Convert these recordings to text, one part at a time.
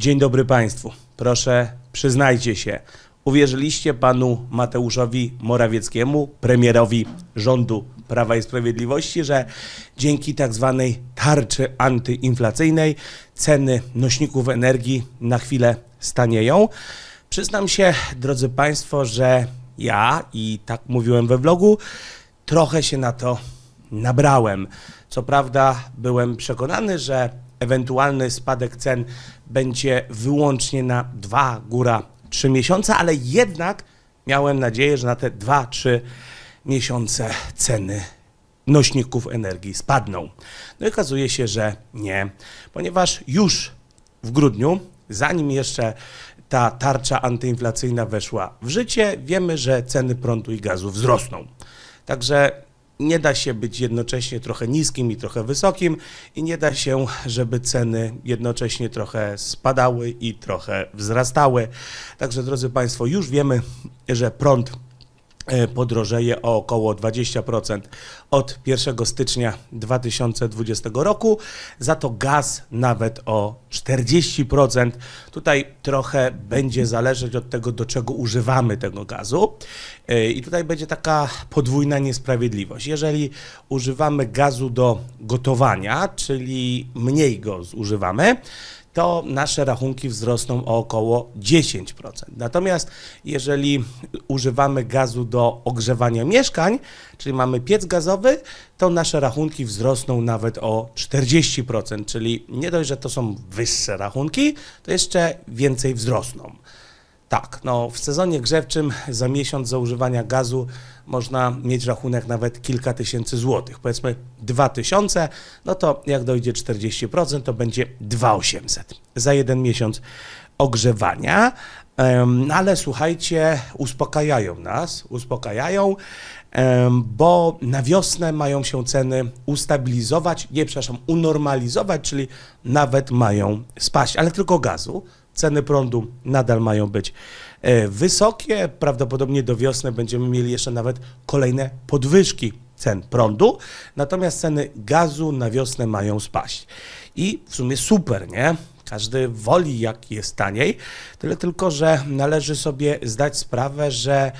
Dzień dobry Państwu. Proszę, przyznajcie się, uwierzyliście panu Mateuszowi Morawieckiemu, premierowi rządu Prawa i Sprawiedliwości, że dzięki tak zwanej tarczy antyinflacyjnej ceny nośników energii na chwilę stanieją. Przyznam się, drodzy Państwo, że ja, i tak mówiłem we vlogu, trochę się na to nabrałem. Co prawda byłem przekonany, że ewentualny spadek cen będzie wyłącznie na dwa, góra trzy miesiące, ale jednak miałem nadzieję, że na te dwa, trzy miesiące ceny nośników energii spadną. No i okazuje się, że nie, ponieważ już w grudniu, zanim jeszcze ta tarcza antyinflacyjna weszła w życie, wiemy, że ceny prądu i gazu wzrosną. Także nie da się być jednocześnie trochę niskim i trochę wysokim, i nie da się, żeby ceny jednocześnie trochę spadały i trochę wzrastały. Także, drodzy Państwo, już wiemy, że prąd E, podrożeje o około 20% od 1 stycznia 2020 roku, za to gaz nawet o 40%. Tutaj trochę będzie zależeć od tego, do czego używamy tego gazu. E, I tutaj będzie taka podwójna niesprawiedliwość. Jeżeli używamy gazu do gotowania, czyli mniej go zużywamy, to nasze rachunki wzrosną o około 10%. Natomiast jeżeli używamy gazu do ogrzewania mieszkań, czyli mamy piec gazowy, to nasze rachunki wzrosną nawet o 40%, czyli nie dość, że to są wyższe rachunki, to jeszcze więcej wzrosną. Tak, no w sezonie grzewczym za miesiąc za używania gazu można mieć rachunek nawet kilka tysięcy złotych, powiedzmy 2000, no to jak dojdzie 40%, to będzie 2800 za jeden miesiąc ogrzewania. No, ale słuchajcie, uspokajają nas, uspokajają, bo na wiosnę mają się ceny ustabilizować, nie, przepraszam, unormalizować, czyli nawet mają spaść, ale tylko gazu, Ceny prądu nadal mają być e, wysokie. Prawdopodobnie do wiosny będziemy mieli jeszcze nawet kolejne podwyżki cen prądu, natomiast ceny gazu na wiosnę mają spaść. I w sumie super, nie? Każdy woli, jak jest taniej, tyle tylko, że należy sobie zdać sprawę, że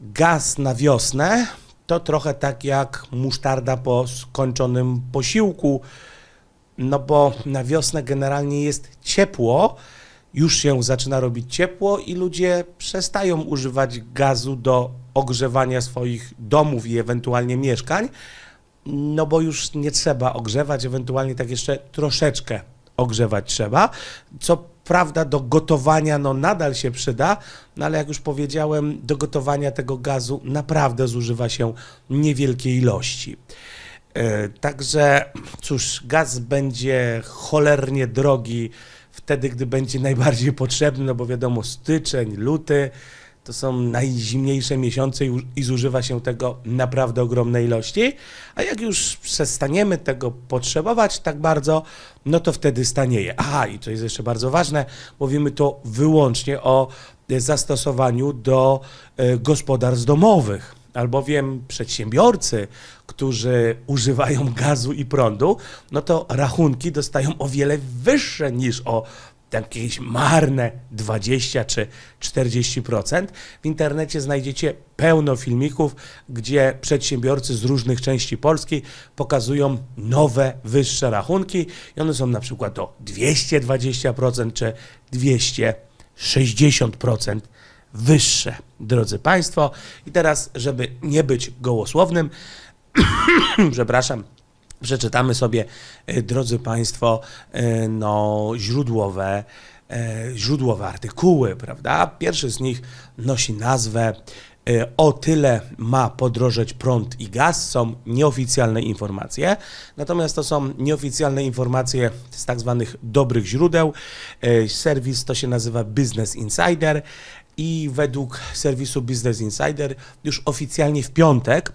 gaz na wiosnę to trochę tak jak musztarda po skończonym posiłku, no bo na wiosnę generalnie jest ciepło, już się zaczyna robić ciepło i ludzie przestają używać gazu do ogrzewania swoich domów i ewentualnie mieszkań, no bo już nie trzeba ogrzewać, ewentualnie tak jeszcze troszeczkę ogrzewać trzeba, co prawda do gotowania no nadal się przyda, no ale jak już powiedziałem, do gotowania tego gazu naprawdę zużywa się niewielkie ilości. E, także cóż, gaz będzie cholernie drogi wtedy, gdy będzie najbardziej potrzebny, no bo wiadomo, styczeń, luty to są najzimniejsze miesiące i zużywa się tego naprawdę ogromnej ilości, a jak już przestaniemy tego potrzebować tak bardzo, no to wtedy stanieje. Aha, i to jest jeszcze bardzo ważne, mówimy to wyłącznie o e, zastosowaniu do e, gospodarstw domowych albowiem przedsiębiorcy, którzy używają gazu i prądu, no to rachunki dostają o wiele wyższe niż o jakieś marne 20 czy 40%. W internecie znajdziecie pełno filmików, gdzie przedsiębiorcy z różnych części Polski pokazują nowe, wyższe rachunki i one są na przykład o 220% czy 260% wyższe, drodzy Państwo. I teraz, żeby nie być gołosłownym, przepraszam, przeczytamy sobie, e, drodzy Państwo, e, no, źródłowe, e, źródłowe artykuły, prawda? Pierwszy z nich nosi nazwę o tyle ma podrożeć prąd i gaz, są nieoficjalne informacje. Natomiast to są nieoficjalne informacje z tak zwanych dobrych źródeł. Serwis to się nazywa Business Insider i według serwisu Business Insider już oficjalnie w piątek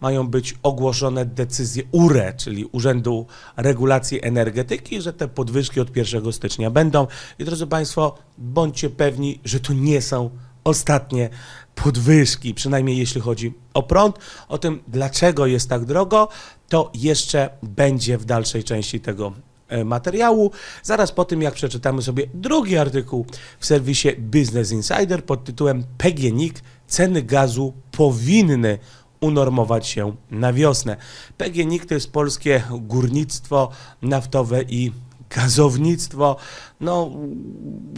mają być ogłoszone decyzje URE, czyli Urzędu Regulacji Energetyki, że te podwyżki od 1 stycznia będą. I drodzy Państwo, bądźcie pewni, że to nie są ostatnie podwyżki, przynajmniej jeśli chodzi o prąd. O tym, dlaczego jest tak drogo, to jeszcze będzie w dalszej części tego E, materiału, zaraz po tym jak przeczytamy sobie drugi artykuł w serwisie Business Insider pod tytułem PGNiK ceny gazu powinny unormować się na wiosnę. PGNiK to jest polskie górnictwo naftowe i gazownictwo, no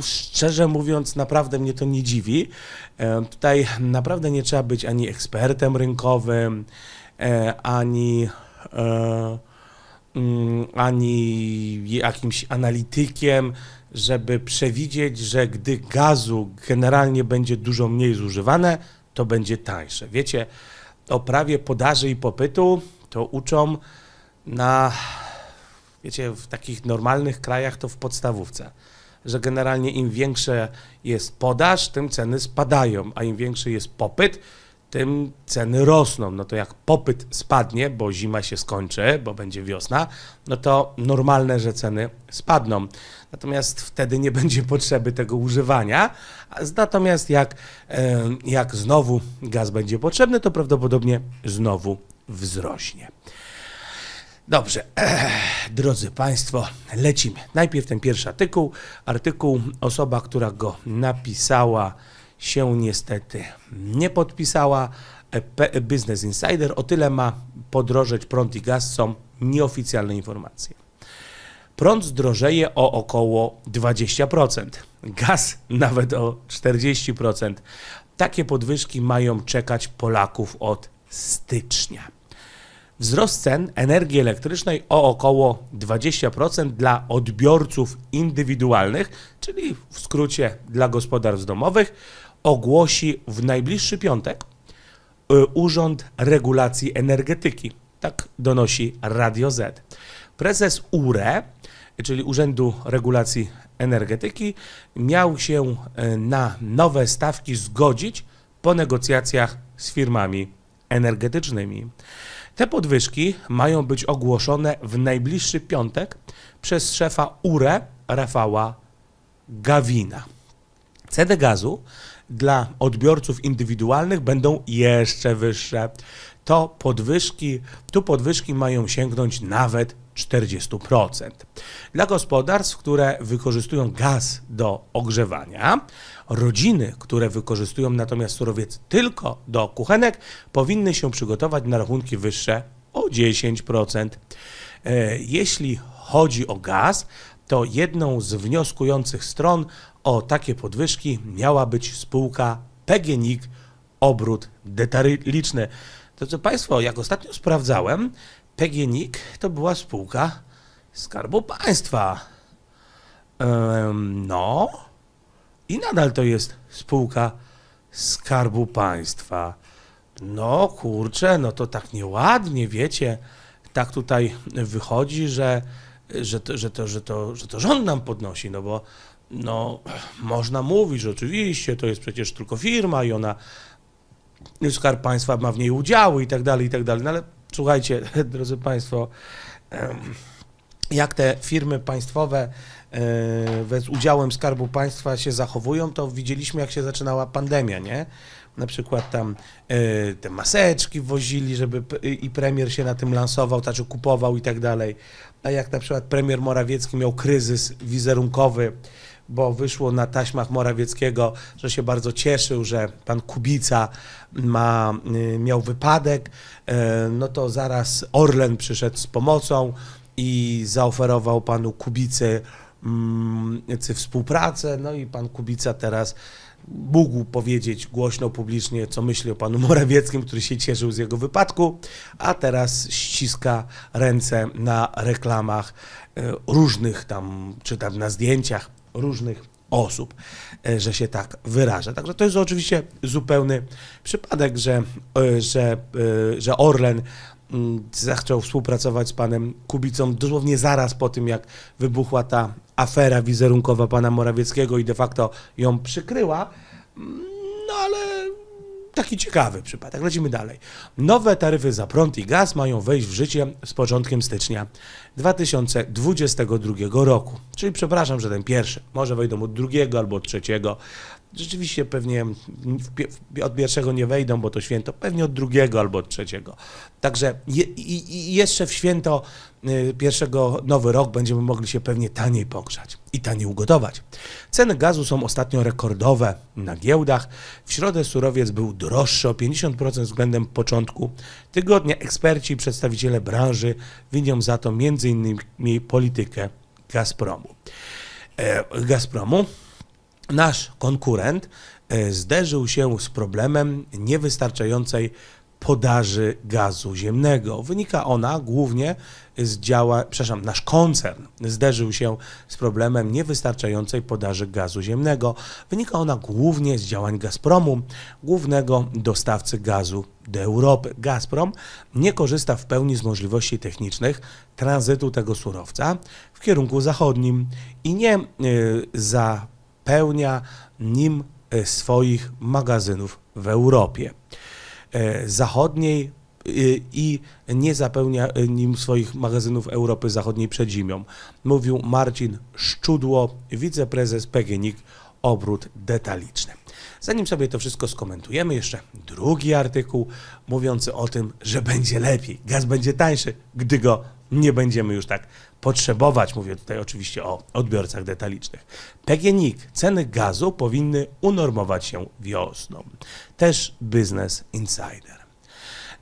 szczerze mówiąc, naprawdę mnie to nie dziwi. E, tutaj naprawdę nie trzeba być ani ekspertem rynkowym, e, ani. E, Mm, ani jakimś analitykiem, żeby przewidzieć, że gdy gazu generalnie będzie dużo mniej zużywane, to będzie tańsze. Wiecie, o prawie podaży i popytu to uczą na, wiecie, w takich normalnych krajach to w podstawówce, że generalnie im większe jest podaż, tym ceny spadają, a im większy jest popyt, tym ceny rosną. No to jak popyt spadnie, bo zima się skończy, bo będzie wiosna, no to normalne, że ceny spadną. Natomiast wtedy nie będzie potrzeby tego używania. Natomiast jak, jak znowu gaz będzie potrzebny, to prawdopodobnie znowu wzrośnie. Dobrze, drodzy Państwo, lecimy. Najpierw ten pierwszy artykuł. Artykuł osoba, która go napisała się niestety nie podpisała. E, Business Insider o tyle ma podrożeć prąd i gaz, są nieoficjalne informacje. Prąd zdrożeje o około 20%, gaz nawet o 40%. Takie podwyżki mają czekać Polaków od stycznia. Wzrost cen energii elektrycznej o około 20% dla odbiorców indywidualnych, czyli w skrócie dla gospodarstw domowych, ogłosi w najbliższy piątek y, Urząd Regulacji Energetyki. Tak donosi Radio Z. Prezes URE, czyli Urzędu Regulacji Energetyki, miał się y, na nowe stawki zgodzić po negocjacjach z firmami energetycznymi. Te podwyżki mają być ogłoszone w najbliższy piątek przez szefa URE Rafała Gawina. Cenę gazu dla odbiorców indywidualnych będą jeszcze wyższe. To podwyżki, tu podwyżki mają sięgnąć nawet 40%. Dla gospodarstw, które wykorzystują gaz do ogrzewania, rodziny, które wykorzystują natomiast surowiec tylko do kuchenek, powinny się przygotować na rachunki wyższe o 10%. E, jeśli chodzi o gaz, to jedną z wnioskujących stron o takie podwyżki miała być spółka PGNiG Obrót Detaliczny. To co Państwo, jak ostatnio sprawdzałem, PGNiG to była spółka Skarbu Państwa. Ehm, no i nadal to jest spółka Skarbu Państwa. No kurczę, no to tak nieładnie, wiecie, tak tutaj wychodzi, że że to, że to, że to, że to rząd nam podnosi, no bo no, można mówić, że oczywiście to jest przecież tylko firma i ona, Skarb Państwa ma w niej udziały i tak dalej, i tak dalej, no ale słuchajcie, drodzy Państwo, jak te firmy państwowe e, z udziałem Skarbu Państwa się zachowują, to widzieliśmy, jak się zaczynała pandemia, nie? na przykład tam e, te maseczki wozili, żeby e, i premier się na tym lansował, znaczy kupował i tak dalej. A jak na przykład premier Morawiecki miał kryzys wizerunkowy, bo wyszło na taśmach Morawieckiego, że się bardzo cieszył, że pan Kubica ma, y, miał wypadek, e, no to zaraz Orlen przyszedł z pomocą i zaoferował panu Kubicy współpracę, no i pan Kubica teraz mógł powiedzieć głośno, publicznie, co myśli o panu Morawieckim, który się cieszył z jego wypadku, a teraz ściska ręce na reklamach e, różnych tam, czy tam na zdjęciach różnych osób, e, że się tak wyraża. Także to jest oczywiście zupełny przypadek, że, e, że, że Orlen mm, zaczął współpracować z panem Kubicą dosłownie zaraz po tym, jak wybuchła ta afera wizerunkowa pana Morawieckiego i de facto ją przykryła. No ale taki ciekawy przypadek. Lecimy dalej. Nowe taryfy za prąd i gaz mają wejść w życie z początkiem stycznia 2022 roku. Czyli przepraszam, że ten pierwszy. Może wejdą od drugiego albo od trzeciego. Rzeczywiście pewnie od pierwszego nie wejdą, bo to święto, pewnie od drugiego albo od trzeciego. Także je, i, i jeszcze w święto y, pierwszego nowy rok będziemy mogli się pewnie taniej pogrzać i taniej ugotować. Ceny gazu są ostatnio rekordowe na giełdach. W środę surowiec był droższy o 50% względem początku tygodnia. Eksperci i przedstawiciele branży winią za to m.in. politykę Gazpromu. E, Gazpromu nasz konkurent e, zderzył się z problemem niewystarczającej podaży gazu ziemnego. Wynika ona głównie z działa, przepraszam, nasz koncern zderzył się z problemem niewystarczającej podaży gazu ziemnego. Wynika ona głównie z działań Gazpromu, głównego dostawcy gazu do Europy. Gazprom nie korzysta w pełni z możliwości technicznych tranzytu tego surowca w kierunku zachodnim i nie e, za pełnia nim e, swoich magazynów w Europie e, Zachodniej e, i nie zapełnia nim swoich magazynów Europy Zachodniej przed zimą. Mówił Marcin Szczudło, wiceprezes PGNiG Obrót Detaliczny. Zanim sobie to wszystko skomentujemy, jeszcze drugi artykuł mówiący o tym, że będzie lepiej, gaz będzie tańszy, gdy go nie będziemy już tak potrzebować, mówię tutaj oczywiście o odbiorcach detalicznych. PGNiG, ceny gazu powinny unormować się wiosną. Też Business Insider.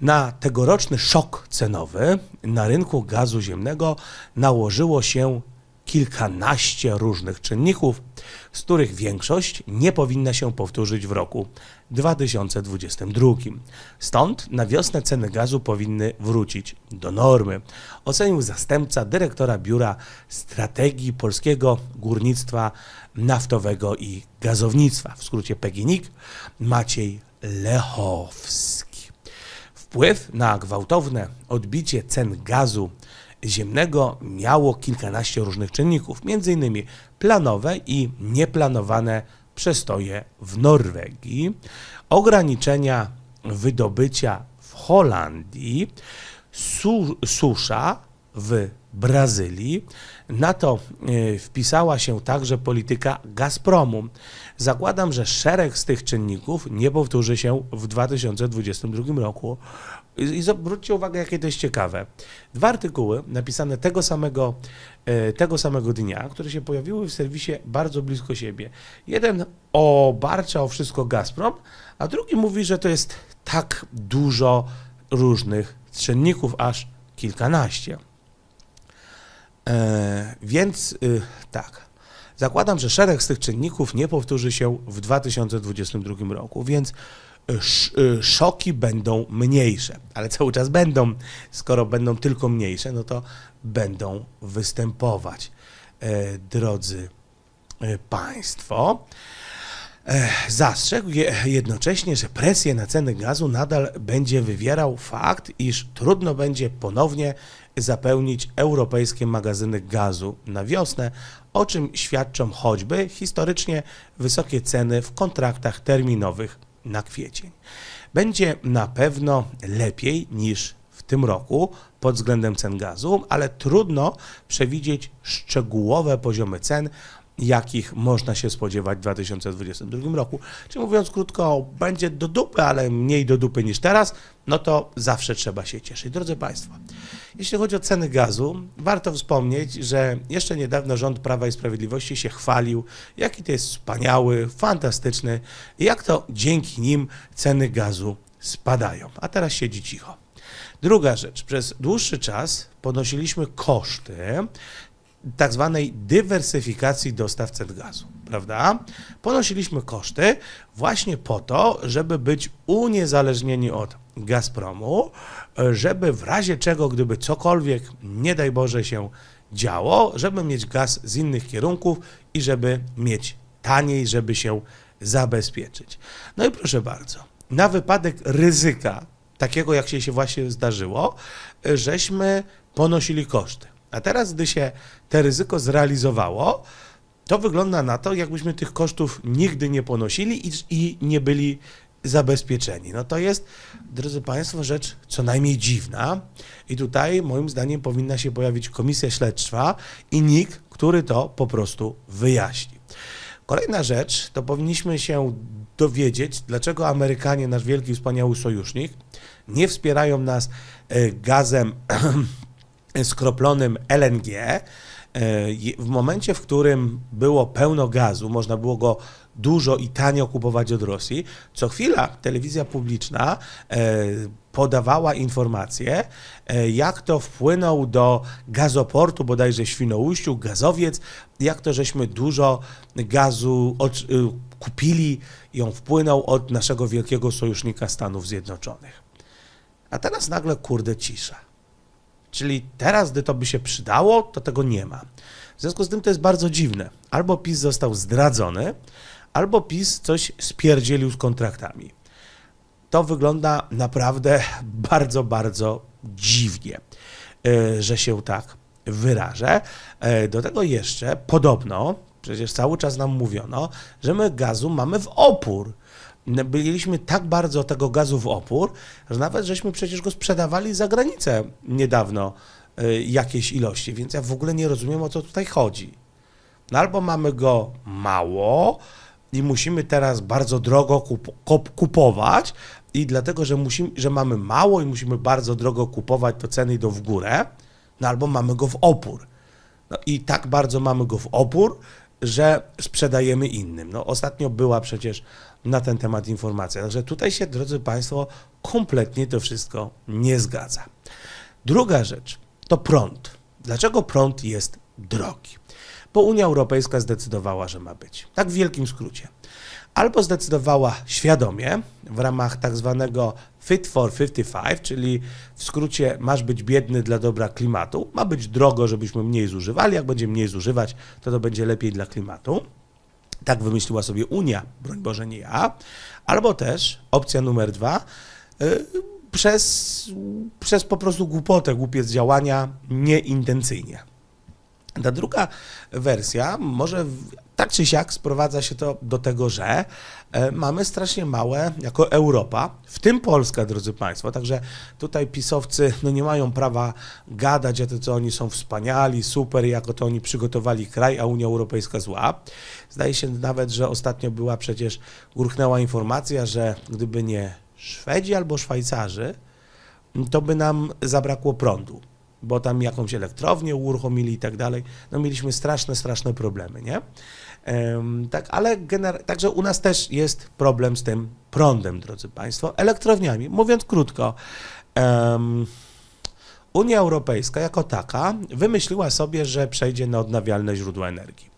Na tegoroczny szok cenowy na rynku gazu ziemnego nałożyło się kilkanaście różnych czynników, z których większość nie powinna się powtórzyć w roku 2022. Stąd na wiosnę ceny gazu powinny wrócić do normy, ocenił zastępca dyrektora Biura Strategii Polskiego Górnictwa Naftowego i Gazownictwa, w skrócie Peginik Maciej Lechowski. Wpływ na gwałtowne odbicie cen gazu ziemnego miało kilkanaście różnych czynników, m.in. planowe i nieplanowane przestoje w Norwegii, ograniczenia wydobycia w Holandii, su susza w Brazylii. Na to e, wpisała się także polityka Gazpromu. Zakładam, że szereg z tych czynników nie powtórzy się w 2022 roku. I, zwróćcie uwagę, jakie to jest ciekawe. Dwa artykuły napisane tego samego, e, tego samego dnia, które się pojawiły w serwisie bardzo blisko siebie. Jeden obarcza o wszystko Gazprom, a drugi mówi, że to jest tak dużo różnych czynników, aż kilkanaście. E, więc y, tak. Zakładam, że szereg z tych czynników nie powtórzy się w 2022 roku, więc Y, szoki będą mniejsze, ale cały czas będą. Skoro będą tylko mniejsze, no to będą występować. E, drodzy e, Państwo, e, Zastrzegł jednocześnie, że presję na ceny gazu nadal będzie wywierał fakt, iż trudno będzie ponownie zapełnić europejskie magazyny gazu na wiosnę, o czym świadczą choćby historycznie wysokie ceny w kontraktach terminowych na kwiecień. Będzie na pewno lepiej niż w tym roku pod względem cen gazu, ale trudno przewidzieć szczegółowe poziomy cen jakich można się spodziewać w 2022 roku. Czyli mówiąc krótko, będzie do dupy, ale mniej do dupy niż teraz, no to zawsze trzeba się cieszyć. Drodzy Państwo, jeśli chodzi o ceny gazu, warto wspomnieć, że jeszcze niedawno rząd Prawa i Sprawiedliwości się chwalił, jaki to jest wspaniały, fantastyczny, jak to dzięki nim ceny gazu spadają. A teraz siedzi cicho. Druga rzecz, przez dłuższy czas ponosiliśmy koszty tak zwanej dywersyfikacji dostaw cen gazu, prawda? Ponosiliśmy koszty właśnie po to, żeby być uniezależnieni od Gazpromu, żeby w razie czego, gdyby cokolwiek, nie daj Boże, się działo, żeby mieć gaz z innych kierunków i żeby mieć taniej, żeby się zabezpieczyć. No i proszę bardzo, na wypadek ryzyka, takiego jak się właśnie zdarzyło, żeśmy ponosili koszty. A teraz, gdy się to ryzyko zrealizowało, to wygląda na to, jakbyśmy tych kosztów nigdy nie ponosili i, i nie byli zabezpieczeni. No to jest, drodzy Państwo, rzecz co najmniej dziwna i tutaj moim zdaniem powinna się pojawić komisja śledztwa i NIK, który to po prostu wyjaśni. Kolejna rzecz, to powinniśmy się dowiedzieć, dlaczego Amerykanie, nasz wielki, wspaniały sojusznik, nie wspierają nas e, gazem skroplonym LNG, e, w momencie, w którym było pełno gazu, można było go dużo i tanio kupować od Rosji, co chwila telewizja publiczna e, podawała informacje, e, jak to wpłynął do gazoportu, bodajże Świnoujściu, gazowiec, jak to żeśmy dużo gazu od, kupili i on wpłynął od naszego wielkiego sojusznika Stanów Zjednoczonych. A teraz nagle, kurde, cisza Czyli teraz, gdy to by się przydało, to tego nie ma. W związku z tym to jest bardzo dziwne. Albo PiS został zdradzony, albo PiS coś spierdzielił z kontraktami. To wygląda naprawdę bardzo, bardzo dziwnie, e, że się tak wyrażę. E, do tego jeszcze podobno, przecież cały czas nam mówiono, że my gazu mamy w opór byliśmy tak bardzo tego gazu w opór, że nawet żeśmy przecież go sprzedawali za granicę niedawno y, jakieś ilości, więc ja w ogóle nie rozumiem, o co tutaj chodzi. No albo mamy go mało i musimy teraz bardzo drogo kupować i dlatego, że, musimy, że mamy mało i musimy bardzo drogo kupować, to ceny idą w górę, no albo mamy go w opór. No i tak bardzo mamy go w opór, że sprzedajemy innym. No ostatnio była przecież na ten temat informacja. Także tutaj się, drodzy Państwo, kompletnie to wszystko nie zgadza. Druga rzecz to prąd. Dlaczego prąd jest drogi? Bo Unia Europejska zdecydowała, że ma być. Tak w wielkim skrócie. Albo zdecydowała świadomie w ramach tak zwanego Fit for 55, czyli w skrócie masz być biedny dla dobra klimatu. Ma być drogo, żebyśmy mniej zużywali. Jak będzie mniej zużywać, to to będzie lepiej dla klimatu tak wymyśliła sobie Unia, broń Boże nie ja. Albo też opcja numer dwa, y, przez, przez po prostu głupotę, głupie działania nieintencyjnie. Ta druga wersja może tak czy siak sprowadza się to do tego, że e, mamy strasznie małe, jako Europa, w tym Polska, drodzy Państwo, także tutaj pisowcy no, nie mają prawa gadać o tym, co oni są wspaniali, super, jako to oni przygotowali kraj, a Unia Europejska zła. Zdaje się nawet, że ostatnio była przecież, urchnęła informacja, że gdyby nie Szwedzi albo Szwajcarzy, to by nam zabrakło prądu, bo tam jakąś elektrownię uruchomili i tak dalej. No mieliśmy straszne, straszne problemy, nie? Tak, ale gener- także u nas też jest problem z tym prądem, drodzy Państwo, elektrowniami. Mówiąc krótko, um, Unia Europejska jako taka wymyśliła sobie, że przejdzie na odnawialne źródła energii.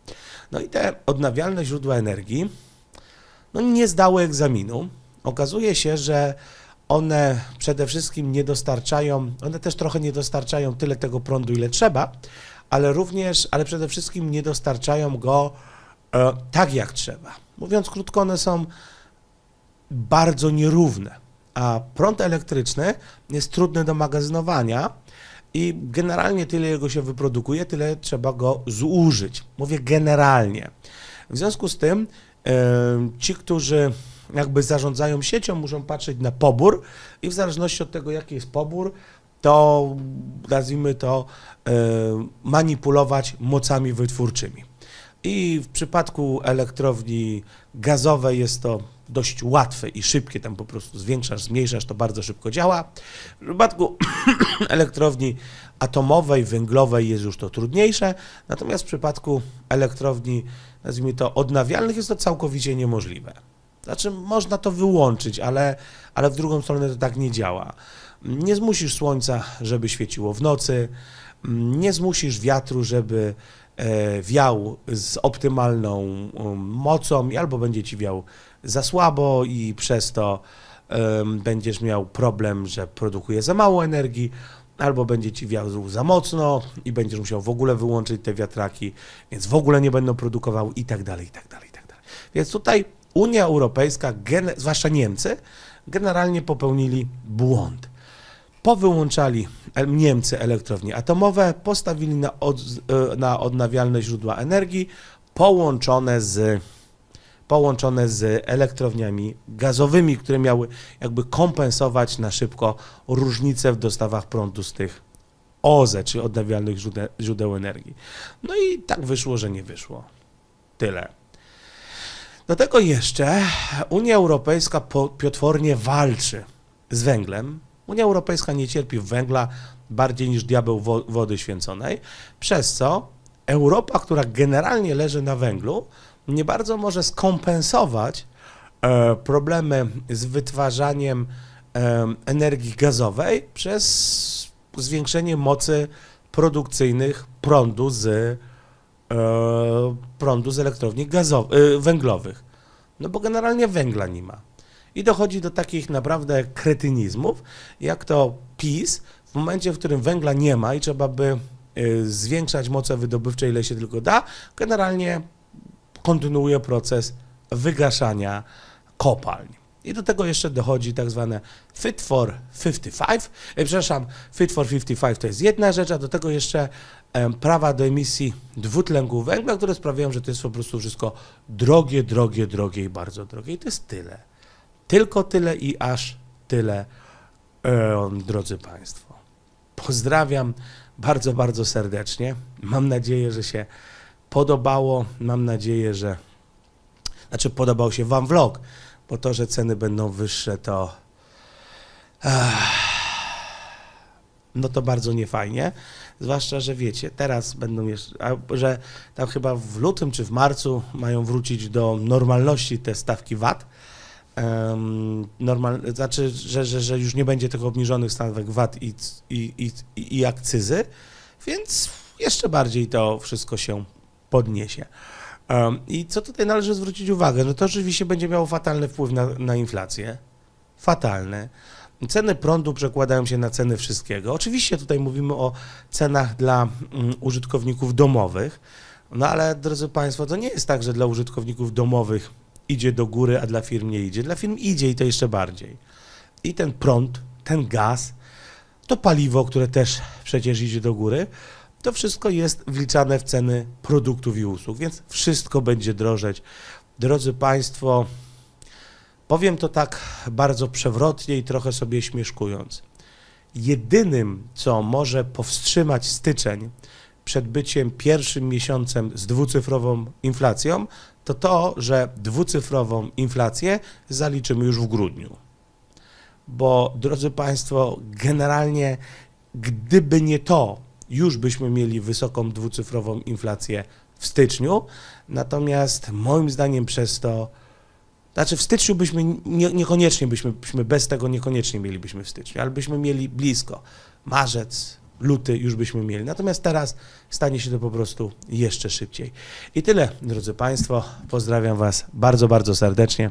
No i te odnawialne źródła energii no, nie zdały egzaminu. Okazuje się, że one przede wszystkim nie dostarczają, one też trochę nie dostarczają tyle tego prądu, ile trzeba, ale również, ale przede wszystkim nie dostarczają go E, tak jak trzeba. Mówiąc krótko, one są bardzo nierówne, a prąd elektryczny jest trudny do magazynowania i generalnie tyle jego się wyprodukuje, tyle trzeba go zużyć. Mówię generalnie. W związku z tym e, ci, którzy jakby zarządzają siecią, muszą patrzeć na pobór i w zależności od tego, jaki jest pobór, to nazwijmy to e, manipulować mocami wytwórczymi. I w przypadku elektrowni gazowej jest to dość łatwe i szybkie, tam po prostu zwiększasz, zmniejszasz, to bardzo szybko działa. W przypadku elektrowni atomowej, węglowej jest już to trudniejsze, natomiast w przypadku elektrowni, nazwijmy to, odnawialnych jest to całkowicie niemożliwe. Znaczy, można to wyłączyć, ale, ale w drugą stronę to tak nie działa. Nie zmusisz słońca, żeby świeciło w nocy, nie zmusisz wiatru, żeby E, wiał z optymalną um, mocą, albo będzie ci wiał za słabo i przez to będziesz miał problem, że produkuje za mało energii, albo będzie ci wiał za mocno i będziesz musiał w ogóle wyłączyć te wiatraki, więc w ogóle nie będą produkowały i tak dalej, i tak dalej, i tak dalej. Więc tutaj Unia Europejska, zwłaszcza Niemcy, generalnie popełnili błąd. Powyłączali Niemcy elektrownie atomowe, postawili na, od, e, na odnawialne źródła energii połączone z połączone z elektrowniami gazowymi, które miały jakby kompensować na szybko różnice w dostawach prądu z tych OZE, czyli odnawialnych źródeł, źródeł energii. No i tak wyszło, że nie wyszło. Tyle. Do tego jeszcze Unia Europejska potwornie walczy z węglem, Unia Europejska nie cierpi węgla bardziej niż diabeł wo wody święconej, przez co Europa, która generalnie leży na węglu, nie bardzo może skompensować e, problemy z wytwarzaniem e, energii gazowej przez zwiększenie mocy produkcyjnych prądu z e, prądu z elektrowni gazowych, e, węglowych. No bo generalnie węgla nie ma. I dochodzi do takich naprawdę kretynizmów, jak to PiS, w momencie, w którym węgla nie ma i trzeba by y, zwiększać moce wydobywcze, ile się tylko da, generalnie kontynuuje proces wygaszania kopalń. I do tego jeszcze dochodzi tak zwane Fit for 55. Y, przepraszam, Fit for 55 to jest jedna rzecz, a do tego jeszcze prawa do emisji dwutlenku węgla, które sprawiają, że to jest po prostu wszystko drogie, drogie, drogie i bardzo drogie. I to jest tyle. Tylko tyle i aż tyle, ehm, drodzy Państwo. Pozdrawiam bardzo, bardzo serdecznie. Mam nadzieję, że się podobało. Mam nadzieję, że. Znaczy, podobał się Wam vlog, bo to, że ceny będą wyższe, to. No to bardzo niefajnie. Zwłaszcza, że wiecie, teraz będą jeszcze. że tam chyba w lutym czy w marcu mają wrócić do normalności te stawki VAT normal, znaczy, że, że, że już nie będzie tych obniżonych stawek VAT i, i, i, i akcyzy, więc jeszcze bardziej to wszystko się podniesie. Um, I co tutaj należy zwrócić uwagę? No to oczywiście będzie miało fatalny wpływ na, na inflację. Fatalny. Ceny prądu przekładają się na ceny wszystkiego. Oczywiście tutaj mówimy o cenach dla mm, użytkowników domowych, no ale drodzy Państwo, to nie jest tak, że dla użytkowników domowych idzie do góry, a dla firm nie idzie. Dla firm idzie i to jeszcze bardziej. I ten prąd, ten gaz, to paliwo, które też przecież idzie do góry, to wszystko jest wliczane w ceny produktów i usług, więc wszystko będzie drożeć. Drodzy Państwo, powiem to tak bardzo przewrotnie i trochę sobie śmieszkując. Jedynym, co może powstrzymać styczeń przed byciem pierwszym miesiącem z dwucyfrową inflacją, to to, że dwucyfrową inflację zaliczymy już w grudniu. Bo, drodzy Państwo, generalnie, gdyby nie to, już byśmy mieli wysoką dwucyfrową inflację w styczniu. Natomiast moim zdaniem przez to, znaczy w styczniu byśmy nie, niekoniecznie byśmy, byśmy bez tego niekoniecznie mielibyśmy w styczniu, ale byśmy mieli blisko marzec, luty już byśmy mieli. Natomiast teraz stanie się to po prostu jeszcze szybciej. I tyle, drodzy Państwo. Pozdrawiam Was bardzo, bardzo serdecznie.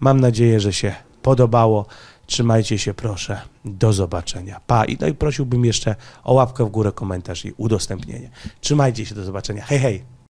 Mam nadzieję, że się podobało. Trzymajcie się, proszę. Do zobaczenia. Pa. I, no i prosiłbym jeszcze o łapkę w górę, komentarz i udostępnienie. Trzymajcie się, do zobaczenia. Hej, hej.